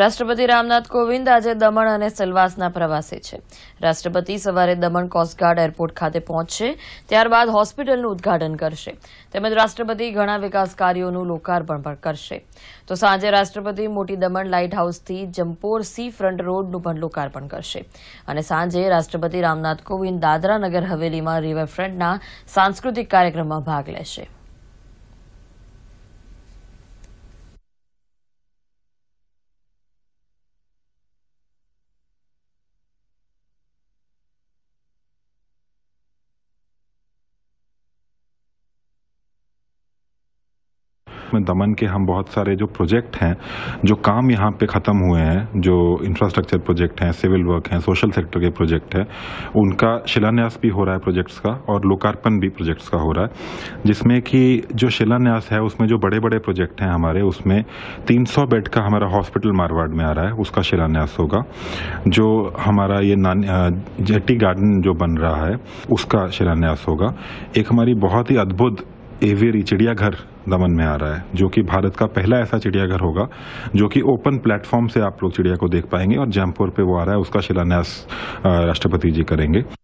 રાષ્ટ્રપતિ રામનાથ કોવિંદ આજે દમણ અને સલવાસના પ્રવાસે છે રાષ્ટ્રપતિ સવારે દમણ કોસ્ટગાર્ડ એરપોર્ટ ખાતે પહોંચશે ત્યારબાદ હોસ્પિટલનું ઉદઘાટન કરશે તેમજ રાષ્ટ્રપતિ ઘણા વિકાસ કાર્યોનું લોકાર્પણ પણ કરશે તો સાંજે રાષ્ટ્રપતિ મોટી દમણ લાઇટ હાઉસથી જમ્પોર સી ફ્રન્ટ રોડનું પણ લોકાર્પણ કરશે અને સાંજે રાષ્ટ્રપતિ રામનાથ કોવિંદ દાદરાનગર હવેલીમાં રિવરફ્રન્ટના સાંસ્કૃતિક કાર્યક્રમમાં ભાગ લેશે जिसमें दमन के हम बहुत सारे जो प्रोजेक्ट हैं जो काम यहाँ पे ख़त्म हुए हैं जो इंफ्रास्ट्रक्चर प्रोजेक्ट हैं सिविल वर्क हैं सोशल सेक्टर के प्रोजेक्ट हैं उनका शिलान्यास भी हो रहा है प्रोजेक्ट्स का और लोकार्पण भी प्रोजेक्ट्स का हो रहा है जिसमें कि जो शिलान्यास है उसमें जो बड़े बड़े प्रोजेक्ट हैं हमारे उसमें तीन बेड का हमारा हॉस्पिटल मारवाड़ में आ रहा है उसका शिलान्यास होगा जो हमारा ये जेटी गार्डन जो बन रहा है उसका शिलान्यास होगा एक हमारी बहुत ही अद्भुत एवेरी चिड़ियाघर दमन में आ रहा है जो कि भारत का पहला ऐसा चिड़ियाघर होगा जो कि ओपन प्लेटफॉर्म से आप लोग चिड़िया को देख पाएंगे और जयपुर पे वो आ रहा है उसका शिलान्यास राष्ट्रपति जी करेंगे